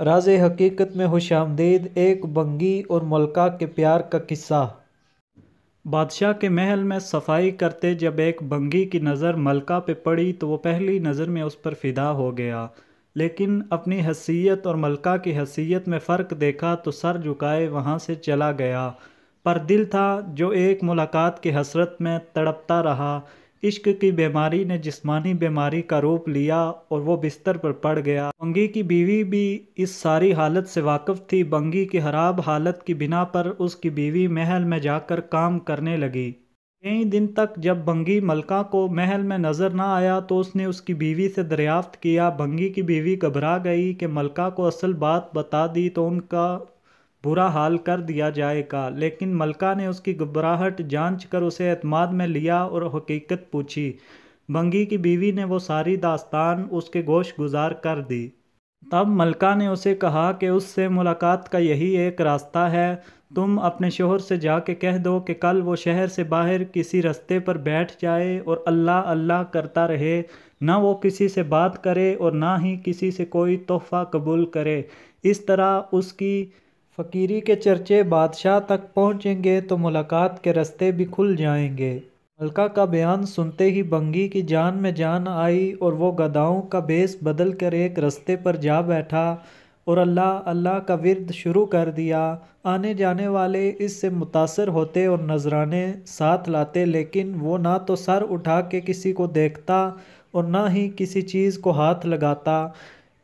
राज हकीकत में खुश आमदीद एक बंगी और मलका के प्यार का किस्सा बादशाह के महल में सफाई करते जब एक बंगी की नज़र मलका पे पड़ी तो वो पहली नज़र में उस पर फिदा हो गया लेकिन अपनी हसीयत और मलका की हसीयत में फ़र्क देखा तो सर झुकाए वहाँ से चला गया पर दिल था जो एक मुलाकात की हसरत में तड़पता रहा इश्क की बीमारी ने जिस्मानी बीमारी का रूप लिया और वो बिस्तर पर पड़ गया बंगी की बीवी भी इस सारी हालत से वाकफ थी बंगी की खराब हालत की बिना पर उसकी बीवी महल में जाकर काम करने लगी कई दिन तक जब बंगी मलका को महल में नज़र ना आया तो उसने उसकी बीवी से दरियाफ्त किया बंगी की बीवी घबरा गई कि मलका को असल बात बता दी तो उनका बुरा हाल कर दिया जाएगा लेकिन मलका ने उसकी घबराहट जांच कर उसे अतमाद में लिया और हकीकत पूछी बंगी की बीवी ने वो सारी दास्तान उसके गोश गुजार कर दी तब मलका ने उसे कहा कि उससे मुलाकात का यही एक रास्ता है तुम अपने शोहर से जाके कह दो कि कल वो शहर से बाहर किसी रास्ते पर बैठ जाए और अल्लाह अल्लाह करता रहे ना वो किसी से बात करे और ना ही किसी से कोई तोहफ़ा कबूल करे इस तरह उसकी फकीरी के चर्चे बादशाह तक पहुँचेंगे तो मुलाकात के रस्ते भी खुल जाएंगे मलका का बयान सुनते ही बंगी की जान में जान आई और वो गदाओं का बेस बदल कर एक रस्ते पर जा बैठा और अल्लाह अल्लाह का विरद शुरू कर दिया आने जाने वाले इससे मुतासर होते और नजराने साथ लाते लेकिन वो ना तो सर उठा के किसी को देखता और ना ही किसी चीज़ को हाथ लगाता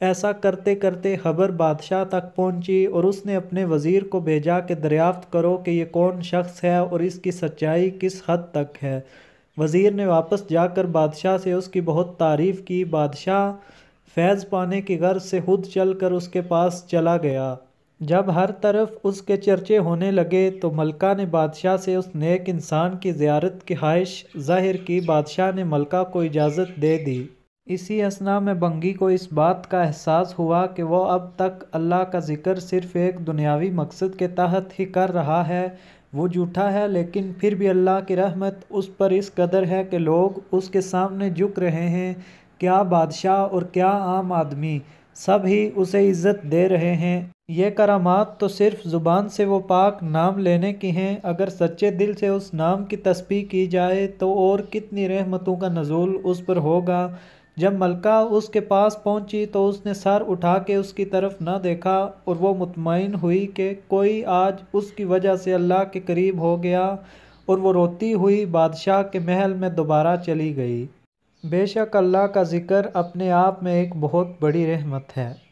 ऐसा करते करते खबर बादशाह तक पहुंची और उसने अपने वज़ीर को भेजा कि दरियाफ्त करो कि ये कौन शख्स है और इसकी सच्चाई किस हद तक है वज़ीर ने वापस जाकर बादशाह से उसकी बहुत तारीफ़ की बादशाह फैज़ पाने की गर्ज से खुद चल कर उसके पास चला गया जब हर तरफ उसके चर्चे होने लगे तो मलका ने बादशाह से उस नेक इंसान की ज़्यारत की ख्वाहिश जाहिर की बादशाह ने मलका को इजाज़त दे दी इसी असना में बंगी को इस बात का एहसास हुआ कि वह अब तक अल्लाह का ज़िक्र सिर्फ़ एक दुनियावी मकसद के तहत ही कर रहा है वो जूठा है लेकिन फिर भी अल्लाह की रहमत उस पर इस कदर है कि लोग उसके सामने झुक रहे हैं क्या बादशाह और क्या आम आदमी सब ही उसे इज़्ज़त दे रहे हैं ये करामात तो सिर्फ ज़ुबान से वो पाक नाम लेने की हैं अगर सच्चे दिल से उस नाम की तस्वीर की जाए तो और कितनी रहमतों का नजूल उस पर होगा जब मलका उसके पास पहुंची तो उसने सर उठा के उसकी तरफ न देखा और वो मुतमिन हुई कि कोई आज उसकी वजह से अल्लाह के करीब हो गया और वो रोती हुई बादशाह के महल में दोबारा चली गई बेशक अल्लाह का ज़िक्र अपने आप में एक बहुत बड़ी रहमत है